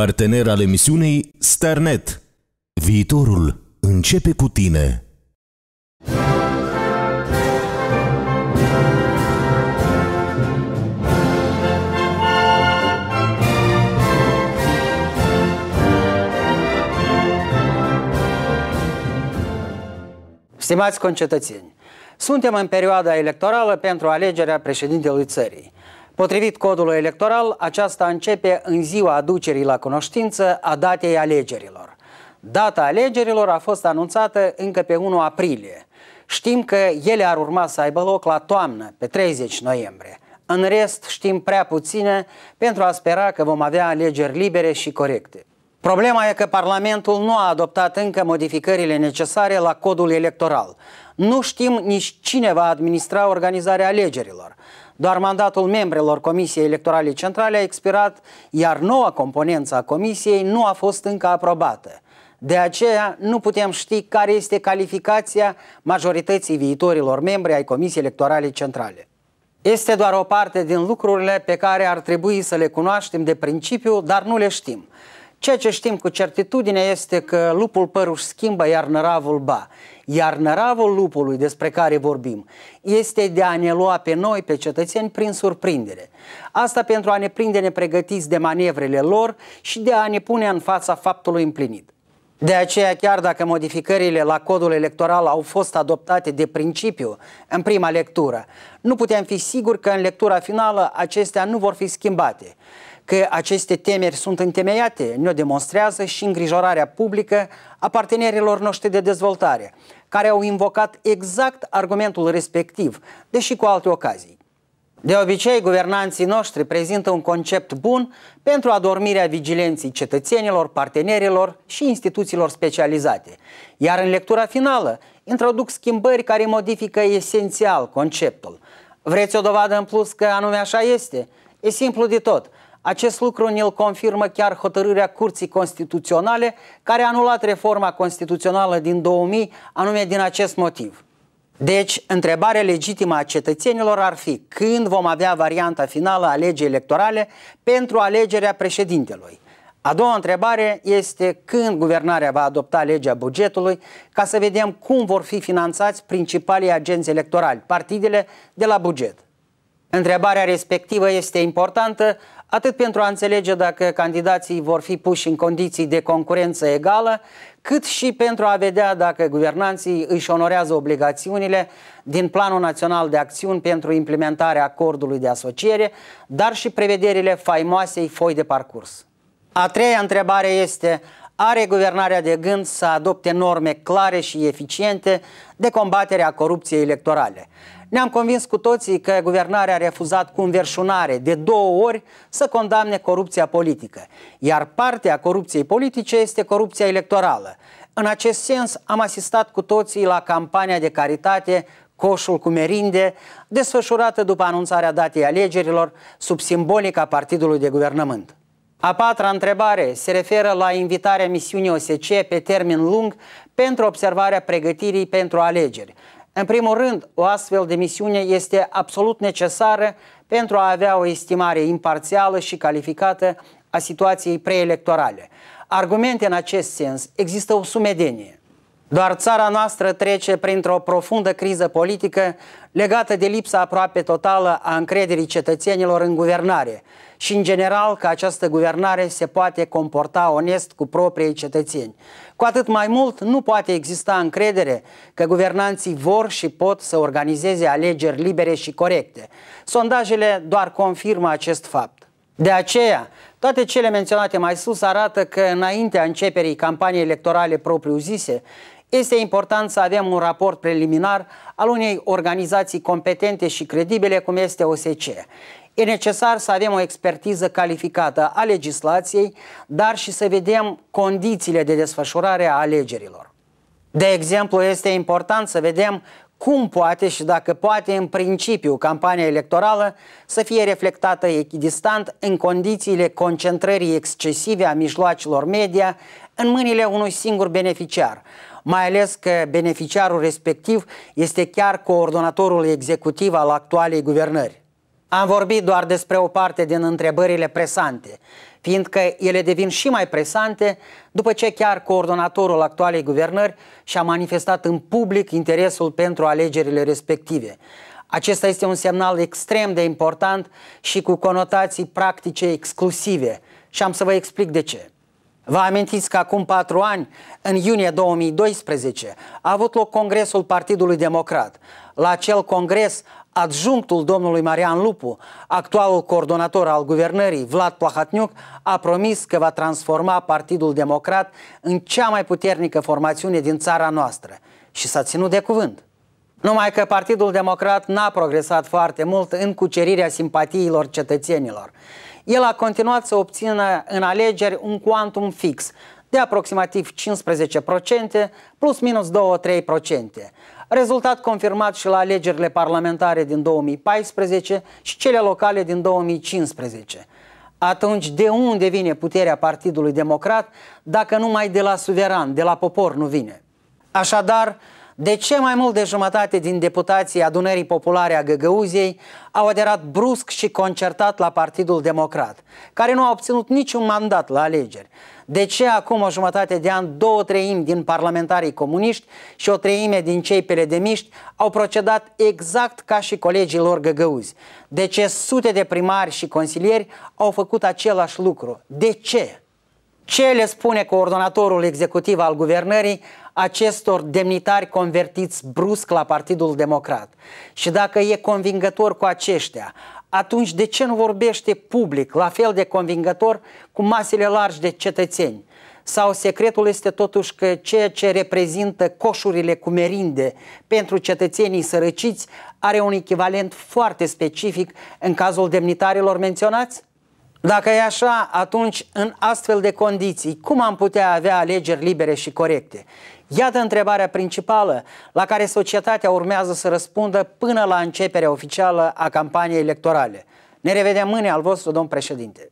Partener al emisiunii Starnet. Viitorul începe cu tine. Stimați concetățeni, suntem în perioada electorală pentru alegerea președintelui țării. Potrivit codului electoral, aceasta începe în ziua aducerii la cunoștință a datei alegerilor. Data alegerilor a fost anunțată încă pe 1 aprilie. Știm că ele ar urma să aibă loc la toamnă, pe 30 noiembrie. În rest, știm prea puține pentru a spera că vom avea alegeri libere și corecte. Problema e că Parlamentul nu a adoptat încă modificările necesare la codul electoral. Nu știm nici cine va administra organizarea alegerilor. Doar mandatul membrelor Comisiei Electorale Centrale a expirat, iar noua componență a Comisiei nu a fost încă aprobată. De aceea, nu putem ști care este calificația majorității viitorilor membri ai Comisiei Electorale Centrale. Este doar o parte din lucrurile pe care ar trebui să le cunoaștem de principiu, dar nu le știm. Ceea ce știm cu certitudine este că lupul păruș schimbă, iar năravul ba. Iar năravul lupului despre care vorbim este de a ne lua pe noi, pe cetățeni, prin surprindere. Asta pentru a ne prinde nepregătiți de manevrele lor și de a ne pune în fața faptului împlinit. De aceea, chiar dacă modificările la codul electoral au fost adoptate de principiu în prima lectură, nu putem fi siguri că în lectura finală acestea nu vor fi schimbate că aceste temeri sunt întemeiate, ne-o demonstrează și îngrijorarea publică a partenerilor noștri de dezvoltare, care au invocat exact argumentul respectiv, deși cu alte ocazii. De obicei, guvernanții noștri prezintă un concept bun pentru adormirea vigilenței cetățenilor, partenerilor și instituțiilor specializate. Iar în lectura finală, introduc schimbări care modifică esențial conceptul. Vreți o dovadă în plus că anume așa este? E simplu de tot – acest lucru ne-l confirmă chiar hotărârea Curții Constituționale, care a anulat reforma constituțională din 2000, anume din acest motiv. Deci, întrebarea legitimă a cetățenilor ar fi când vom avea varianta finală a legii electorale pentru alegerea președintelui. A doua întrebare este când guvernarea va adopta legea bugetului ca să vedem cum vor fi finanțați principalii agenți electorali, partidele de la buget. Întrebarea respectivă este importantă, atât pentru a înțelege dacă candidații vor fi puși în condiții de concurență egală, cât și pentru a vedea dacă guvernanții își onorează obligațiunile din Planul Național de Acțiuni pentru implementarea acordului de asociere, dar și prevederile faimoasei foi de parcurs. A treia întrebare este, are guvernarea de gând să adopte norme clare și eficiente de combatere a corupției electorale? Ne-am convins cu toții că guvernarea a refuzat cu înverșunare de două ori să condamne corupția politică, iar partea corupției politice este corupția electorală. În acest sens, am asistat cu toții la campania de caritate Coșul cu merinde, desfășurată după anunțarea datei alegerilor sub simbolica partidului de guvernământ. A patra întrebare se referă la invitarea misiunii OSCE pe termen lung pentru observarea pregătirii pentru alegeri. În primul rând, o astfel de misiune este absolut necesară pentru a avea o estimare imparțială și calificată a situației preelectorale. Argumente în acest sens există o sumedenie. Doar țara noastră trece printr-o profundă criză politică legată de lipsa aproape totală a încrederii cetățenilor în guvernare și, în general, că această guvernare se poate comporta onest cu proprii cetățeni. Cu atât mai mult, nu poate exista încredere că guvernanții vor și pot să organizeze alegeri libere și corecte. Sondajele doar confirmă acest fapt. De aceea, toate cele menționate mai sus arată că înaintea începerii campaniei electorale propriu-zise, este important să avem un raport preliminar al unei organizații competente și credibile cum este OSCE. E necesar să avem o expertiză calificată a legislației, dar și să vedem condițiile de desfășurare a alegerilor. De exemplu, este important să vedem cum poate și dacă poate în principiu campania electorală să fie reflectată echidistant în condițiile concentrării excesive a mijloacelor media în mâinile unui singur beneficiar, mai ales că beneficiarul respectiv este chiar coordonatorul executiv al actualei guvernări. Am vorbit doar despre o parte din întrebările presante, fiindcă ele devin și mai presante după ce chiar coordonatorul actualei guvernări și-a manifestat în public interesul pentru alegerile respective. Acesta este un semnal extrem de important și cu conotații practice exclusive și am să vă explic de ce. Vă amintiți că acum patru ani, în iunie 2012, a avut loc Congresul Partidului Democrat. La acel congres, adjunctul domnului Marian Lupu, actualul coordonator al guvernării, Vlad Plahatniuc, a promis că va transforma Partidul Democrat în cea mai puternică formațiune din țara noastră și s-a ținut de cuvânt. Numai că Partidul Democrat n-a progresat foarte mult în cucerirea simpatiilor cetățenilor. El a continuat să obțină în alegeri un quantum fix de aproximativ 15%, plus minus 2-3%. Rezultat confirmat și la alegerile parlamentare din 2014 și cele locale din 2015. Atunci de unde vine puterea Partidului Democrat dacă numai de la suveran, de la popor nu vine? Așadar, de ce mai mult de jumătate din deputații adunării populare a Găgăuziei au aderat brusc și concertat la Partidul Democrat, care nu a obținut niciun mandat la alegeri? De ce acum o jumătate de an două treimi din parlamentarii comuniști și o treime din cei peledemiști au procedat exact ca și colegii lor găgăuzi? De ce sute de primari și consilieri au făcut același lucru? De ce? Ce le spune coordonatorul executiv al guvernării acestor demnitari convertiți brusc la Partidul Democrat? Și dacă e convingător cu aceștia, atunci de ce nu vorbește public la fel de convingător cu masele largi de cetățeni? Sau secretul este totuși că ceea ce reprezintă coșurile cu merinde pentru cetățenii sărăciți are un echivalent foarte specific în cazul demnitarilor menționați? Dacă e așa, atunci în astfel de condiții, cum am putea avea alegeri libere și corecte? Iată întrebarea principală la care societatea urmează să răspundă până la începerea oficială a campaniei electorale. Ne revedem mâine al vostru, domn președinte.